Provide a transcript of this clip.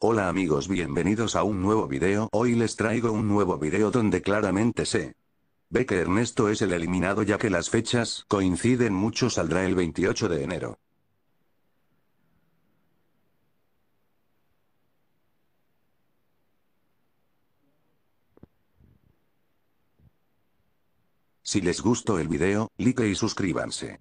Hola amigos bienvenidos a un nuevo video hoy les traigo un nuevo video donde claramente sé ve que Ernesto es el eliminado ya que las fechas coinciden mucho saldrá el 28 de enero. Si les gustó el video, like y suscríbanse.